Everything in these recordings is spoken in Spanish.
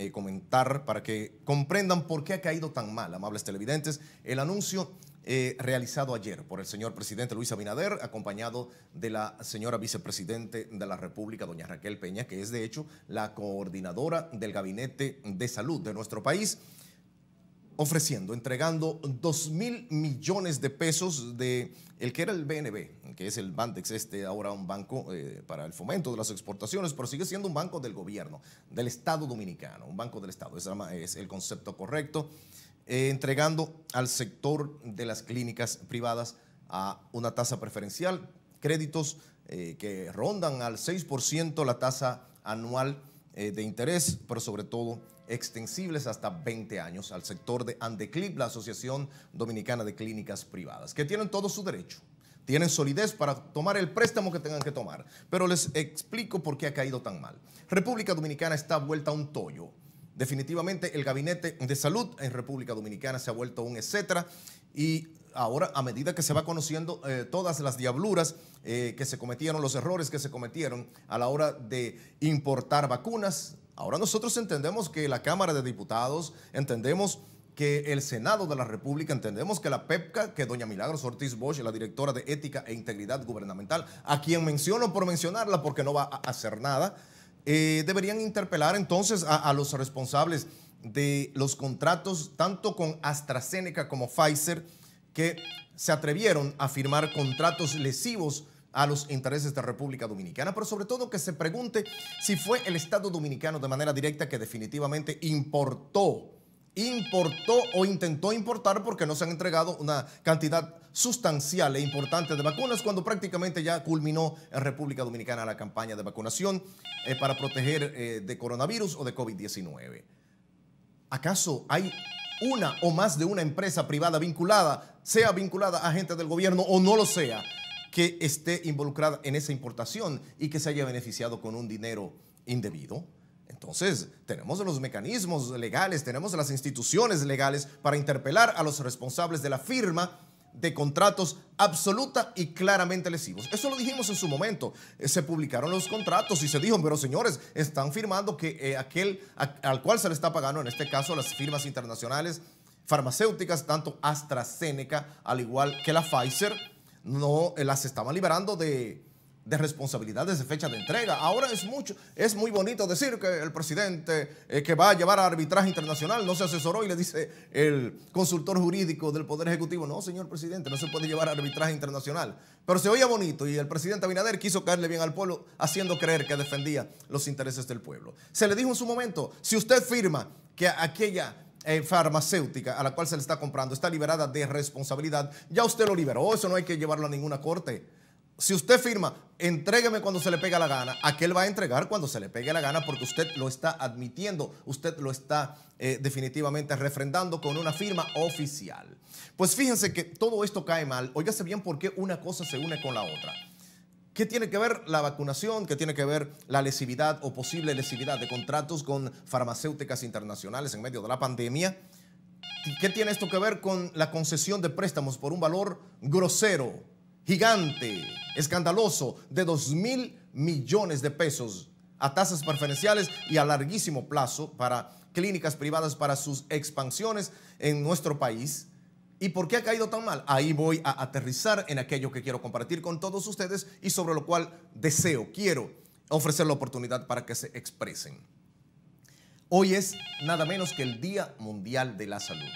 Eh, comentar para que comprendan por qué ha caído tan mal, amables televidentes, el anuncio eh, realizado ayer por el señor presidente Luis Abinader, acompañado de la señora vicepresidente de la República, doña Raquel Peña, que es de hecho la coordinadora del Gabinete de Salud de nuestro país ofreciendo, entregando 2 mil millones de pesos de el que era el BNB, que es el Bandex, este ahora un banco eh, para el fomento de las exportaciones, pero sigue siendo un banco del gobierno, del Estado dominicano, un banco del Estado, es el concepto correcto, eh, entregando al sector de las clínicas privadas a una tasa preferencial, créditos eh, que rondan al 6% la tasa anual de interés, pero sobre todo extensibles hasta 20 años al sector de Andeclip, la Asociación Dominicana de Clínicas Privadas, que tienen todo su derecho tienen solidez para tomar el préstamo que tengan que tomar. Pero les explico por qué ha caído tan mal. República Dominicana está vuelta a un tollo. Definitivamente el gabinete de salud en República Dominicana se ha vuelto un etcétera y ahora a medida que se va conociendo eh, todas las diabluras eh, que se cometieron, los errores que se cometieron a la hora de importar vacunas, Ahora nosotros entendemos que la Cámara de Diputados, entendemos que el Senado de la República, entendemos que la PEPCA, que doña Milagros Ortiz Bosch, la directora de Ética e Integridad Gubernamental, a quien menciono por mencionarla porque no va a hacer nada, eh, deberían interpelar entonces a, a los responsables de los contratos tanto con AstraZeneca como Pfizer que se atrevieron a firmar contratos lesivos a los intereses de República Dominicana, pero sobre todo que se pregunte si fue el Estado Dominicano de manera directa que definitivamente importó importó o intentó importar porque no se han entregado una cantidad sustancial e importante de vacunas cuando prácticamente ya culminó en República Dominicana la campaña de vacunación eh, para proteger eh, de coronavirus o de COVID-19. ¿Acaso hay una o más de una empresa privada vinculada, sea vinculada a gente del gobierno o no lo sea, que esté involucrada en esa importación y que se haya beneficiado con un dinero indebido. Entonces, tenemos los mecanismos legales, tenemos las instituciones legales para interpelar a los responsables de la firma de contratos absoluta y claramente lesivos. Eso lo dijimos en su momento. Eh, se publicaron los contratos y se dijo, pero señores, están firmando que eh, aquel al cual se le está pagando, en este caso las firmas internacionales farmacéuticas, tanto AstraZeneca, al igual que la Pfizer, no eh, las estaban liberando de, responsabilidades de fecha de entrega. Ahora es mucho, es muy bonito decir que el presidente eh, que va a llevar a arbitraje internacional no se asesoró y le dice el consultor jurídico del Poder Ejecutivo, no, señor presidente, no se puede llevar a arbitraje internacional. Pero se oía bonito y el presidente Abinader quiso caerle bien al pueblo haciendo creer que defendía los intereses del pueblo. Se le dijo en su momento, si usted firma que aquella eh, farmacéutica a la cual se le está comprando está liberada de responsabilidad, ya usted lo liberó, eso no hay que llevarlo a ninguna corte. Si usted firma, entrégueme cuando se le pega la gana, a aquel va a entregar cuando se le pegue la gana porque usted lo está admitiendo, usted lo está eh, definitivamente refrendando con una firma oficial. Pues fíjense que todo esto cae mal, óigase bien por qué una cosa se une con la otra. ¿Qué tiene que ver la vacunación? ¿Qué tiene que ver la lesividad o posible lesividad de contratos con farmacéuticas internacionales en medio de la pandemia? ¿Qué tiene esto que ver con la concesión de préstamos por un valor grosero, gigante, escandaloso, de 2 mil millones de pesos a tasas preferenciales y a larguísimo plazo para clínicas privadas para sus expansiones en nuestro país? ¿Y por qué ha caído tan mal? Ahí voy a aterrizar en aquello que quiero compartir con todos ustedes y sobre lo cual deseo, quiero ofrecer la oportunidad para que se expresen. Hoy es nada menos que el Día Mundial de la Salud.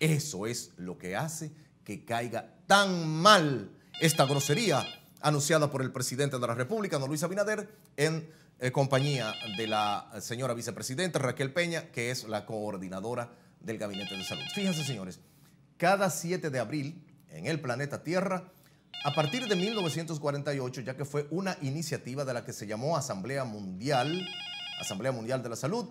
Eso es lo que hace que caiga tan mal esta grosería anunciada por el presidente de la República, don Luis Abinader, en eh, compañía de la señora vicepresidenta Raquel Peña, que es la coordinadora del Gabinete de Salud. Fíjense, señores, cada 7 de abril en el planeta Tierra a partir de 1948, ya que fue una iniciativa de la que se llamó Asamblea Mundial, Asamblea Mundial de la Salud,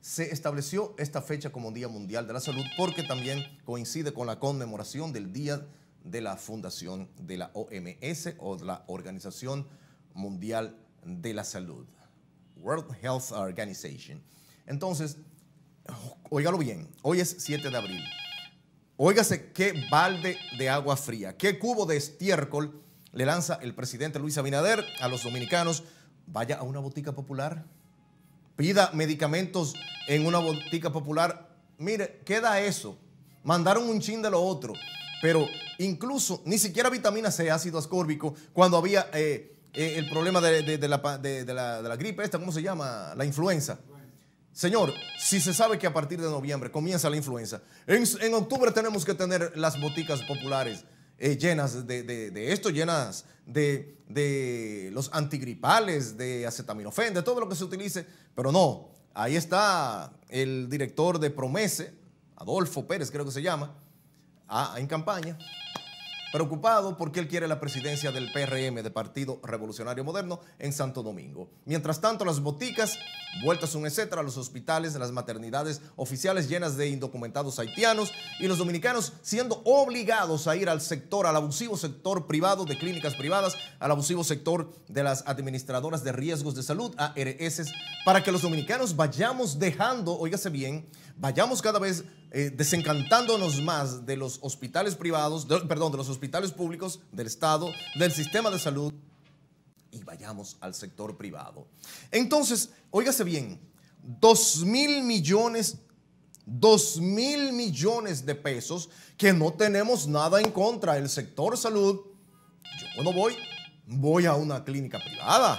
se estableció esta fecha como Día Mundial de la Salud porque también coincide con la conmemoración del Día de la Fundación de la OMS o de la Organización Mundial de la Salud, World Health Organization. Entonces, óigalo bien, hoy es 7 de abril. Óigase qué balde de agua fría, qué cubo de estiércol le lanza el presidente Luis Abinader a los dominicanos. Vaya a una botica popular, pida medicamentos en una botica popular. Mire, queda eso. Mandaron un chin de lo otro, pero incluso ni siquiera vitamina C, ácido ascórbico, cuando había eh, eh, el problema de, la, de, la, gripe, esta, ¿cómo se llama? La influenza. Señor, si se sabe que a partir de noviembre comienza la influenza, en, octubre tenemos que tener las boticas populares eh, llenas de, esto, llenas de, los antigripales, de acetaminofén, de todo lo que se utilice, pero no, ahí está el director de Promese, Adolfo Pérez creo que se llama, en campaña, preocupado porque él quiere la presidencia del PRM, de Partido Revolucionario Moderno, en Santo Domingo. Mientras tanto, las boticas, vueltas un etcétera, los hospitales, las maternidades oficiales llenas de indocumentados haitianos y los dominicanos siendo obligados a ir al sector, al abusivo sector privado de clínicas privadas, al abusivo sector de las administradoras de riesgos de salud, ARS, para que los dominicanos vayamos dejando, óigase bien, vayamos cada vez eh, desencantándonos más de los hospitales privados, perdón, de los hospitales públicos, del Estado, del sistema de salud y vayamos al sector privado. Entonces, óigase bien, Dos mil millones, Dos mil millones de pesos que no tenemos nada en contra. El sector salud, yo cuando voy, voy a una clínica privada.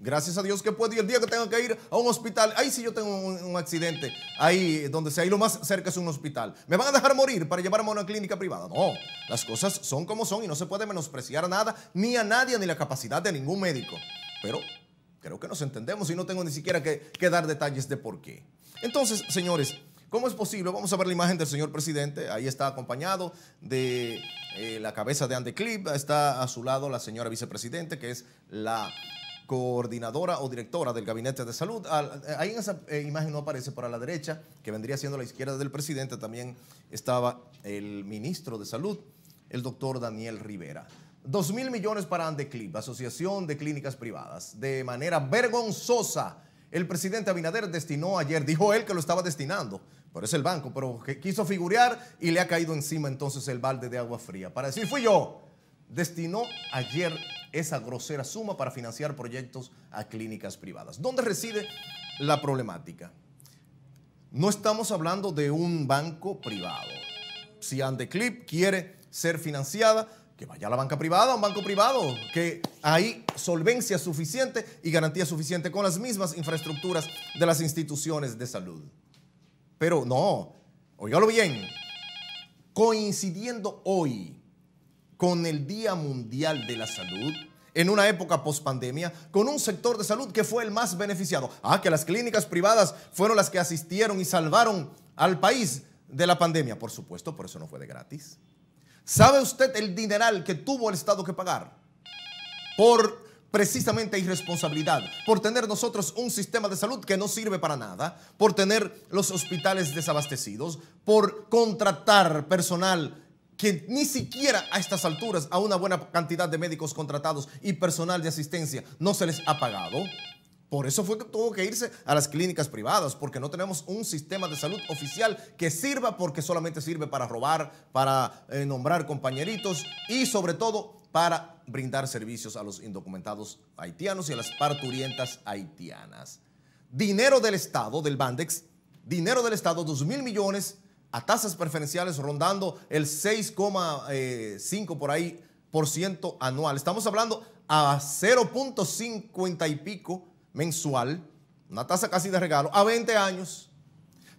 Gracias a Dios que puedo. Y el día que tenga que ir a un hospital, ahí si yo tengo un, accidente, ahí donde sea, ahí lo más cerca es un hospital. ¿Me van a dejar morir para llevarme a una clínica privada? No, las cosas son como son y no se puede menospreciar nada, ni a nadie, ni la capacidad de ningún médico. Pero creo que nos entendemos y no tengo ni siquiera que, dar detalles de por qué. Entonces, señores, ¿Cómo es posible? Vamos a ver la imagen del señor presidente. Ahí está acompañado de eh, la cabeza de Andeclip. Está a su lado la señora vicepresidente, que es la coordinadora o directora del Gabinete de Salud. Eh, ahí en esa eh, imagen no aparece, para la derecha, que vendría siendo la izquierda del presidente, también estaba el ministro de Salud, el doctor Daniel Rivera. Dos mil millones para Andeclip, Asociación de Clínicas Privadas. De manera vergonzosa, el presidente Abinader destinó ayer, dijo él que lo estaba destinando, pero es el banco, pero quiso figurear y le ha caído encima entonces el balde de agua fría. Para decir, fui yo, destinó ayer esa grosera suma para financiar proyectos a clínicas privadas. ¿Dónde reside la problemática? No estamos hablando de un banco privado. Si Andeclip quiere ser financiada, que vaya a la banca privada, a un banco privado, que hay solvencia suficiente y garantía suficiente con las mismas infraestructuras de las instituciones de salud. Pero no, oígalo bien, coincidiendo hoy con el Día Mundial de la Salud, en una época post-pandemia, con un sector de salud que fue el más beneficiado. Ah, que las clínicas privadas fueron las que asistieron y salvaron al país de la pandemia, por supuesto, por eso no fue de gratis. ¿Sabe usted el dineral que tuvo el Estado que pagar? Por precisamente irresponsabilidad, por tener nosotros un sistema de salud que no sirve para nada, por tener los hospitales desabastecidos, por contratar personal que ni siquiera a estas alturas a una buena cantidad de médicos contratados y personal de asistencia no se les ha pagado. Por eso fue que tuvo que irse a las clínicas privadas, porque no tenemos un sistema de salud oficial que sirva porque solamente sirve para robar, para eh, nombrar compañeritos y sobre todo para brindar servicios a los indocumentados haitianos y a las parturientas haitianas. Dinero del Estado, del Bandex, dinero del Estado, 2 mil millones a tasas preferenciales rondando el 6,5 eh, por ahí por ciento anual. Estamos hablando a 0.50 y pico mensual, una tasa casi de regalo, a 20 años.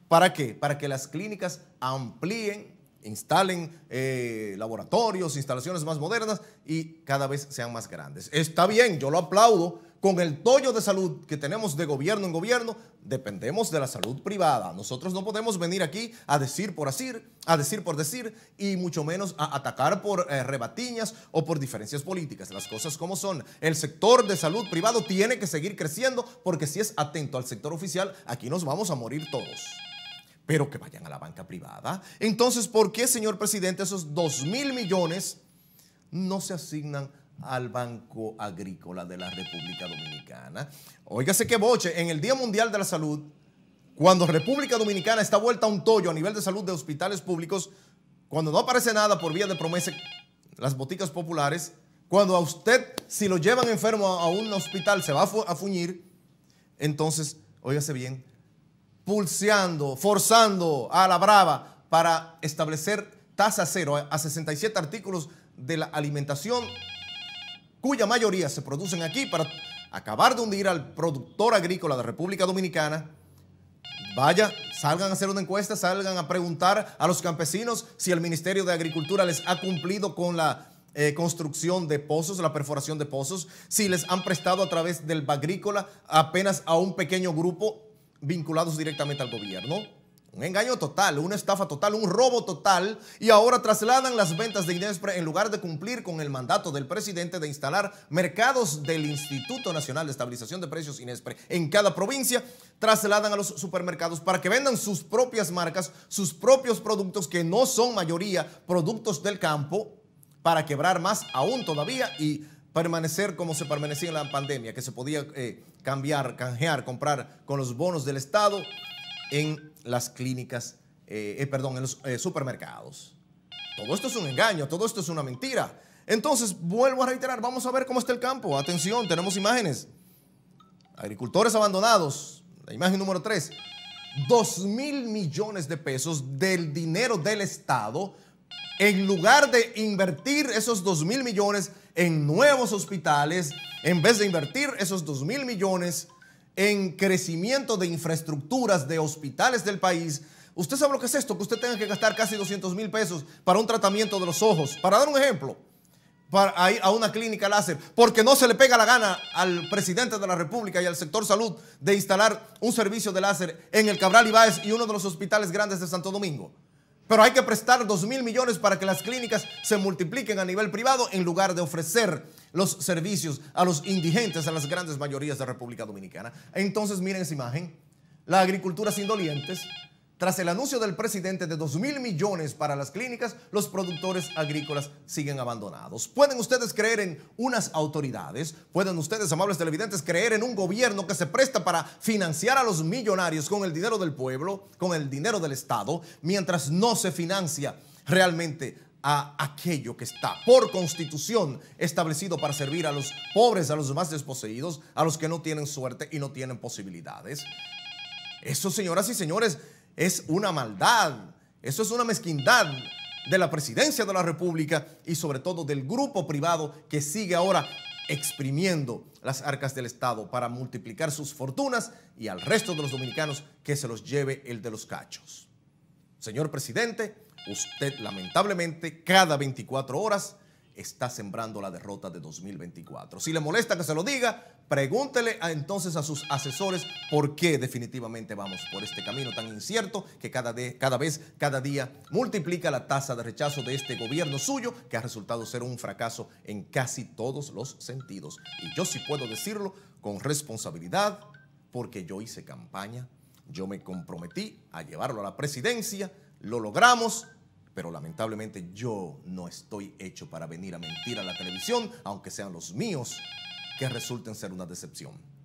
¿Para qué? Para que las clínicas amplíen, instalen eh, laboratorios, instalaciones más modernas y cada vez sean más grandes. Está bien, yo lo aplaudo, con el tollo de salud que tenemos de gobierno en gobierno, dependemos de la salud privada. Nosotros no podemos venir aquí a decir por decir, a decir por decir, y mucho menos a atacar por eh, rebatiñas o por diferencias políticas. Las cosas como son. El sector de salud privado tiene que seguir creciendo porque si es atento al sector oficial, aquí nos vamos a morir todos pero que vayan a la banca privada. Entonces, ¿por qué, señor presidente, esos 2 mil millones no se asignan al Banco Agrícola de la República Dominicana. Óigase que boche, en el Día Mundial de la Salud, cuando República Dominicana está vuelta a un tollo a nivel de salud de hospitales públicos, cuando no aparece nada por vía de promesa, las boticas populares, cuando a usted, si lo llevan enfermo a un hospital, se va a fuñir, entonces, óigase bien, pulseando, forzando a la brava para establecer tasa cero a 67 artículos de la alimentación cuya mayoría se producen aquí para acabar de hundir al productor agrícola de República Dominicana, vaya, salgan a hacer una encuesta, salgan a preguntar a los campesinos si el Ministerio de Agricultura les ha cumplido con la eh, construcción de pozos, la perforación de pozos, si les han prestado a través del bagrícola apenas a un pequeño grupo vinculados directamente al gobierno. Un engaño total, una estafa total, un robo total y ahora trasladan las ventas de Inespre en lugar de cumplir con el mandato del presidente de instalar mercados del Instituto Nacional de Estabilización de Precios Inespre en cada provincia, trasladan a los supermercados para que vendan sus propias marcas, sus propios productos que no son mayoría productos del campo para quebrar más aún todavía y permanecer como se permanecía en la pandemia, que se podía eh, cambiar, canjear, comprar con los bonos del Estado en las clínicas, eh, eh, perdón, en los eh, supermercados. Todo esto es un engaño, todo esto es una mentira. Entonces, vuelvo a reiterar, vamos a ver cómo está el campo. Atención, tenemos imágenes. Agricultores abandonados. La imagen número 3. 2 mil millones de pesos del dinero del Estado en lugar de invertir esos 2 mil millones en nuevos hospitales, en vez de invertir esos 2 mil millones en crecimiento de infraestructuras, de hospitales del país. Usted sabe lo que es esto, que usted tenga que gastar casi 200 mil pesos para un tratamiento de los ojos. Para dar un ejemplo, para a una clínica láser, porque no se le pega la gana al presidente de la República y al sector salud de instalar un servicio de láser en el Cabral Ibáez y uno de los hospitales grandes de Santo Domingo. Pero hay que prestar 2 mil millones para que las clínicas se multipliquen a nivel privado en lugar de ofrecer los servicios a los indigentes a las grandes mayorías de la República Dominicana. Entonces miren esa imagen. La agricultura sin dolientes, tras el anuncio del presidente de 2 mil millones para las clínicas, los productores agrícolas siguen abandonados. ¿Pueden ustedes creer en unas autoridades? ¿Pueden ustedes, amables televidentes, creer en un gobierno que se presta para financiar a los millonarios con el dinero del pueblo, con el dinero del Estado, mientras no se financia realmente a aquello que está por constitución establecido para servir a los pobres, a los más desposeídos, a los que no tienen suerte y no tienen posibilidades? Eso, señoras y señores, es una maldad, eso es una mezquindad de la presidencia de la República y sobre todo del grupo privado que sigue ahora exprimiendo las arcas del Estado para multiplicar sus fortunas y al resto de los dominicanos que se los lleve el de los cachos. Señor presidente, usted lamentablemente cada 24 horas está sembrando la derrota de 2024. Si le molesta que se lo diga, pregúntele entonces a sus asesores por qué definitivamente vamos por este camino tan incierto que cada, cada vez, cada día multiplica la tasa de rechazo de este gobierno suyo que ha resultado ser un fracaso en casi todos los sentidos. Y yo sí puedo decirlo con responsabilidad porque yo hice campaña, yo me comprometí a llevarlo a la presidencia, lo logramos pero lamentablemente yo no estoy hecho para venir a mentir a la televisión, aunque sean los míos que resulten ser una decepción.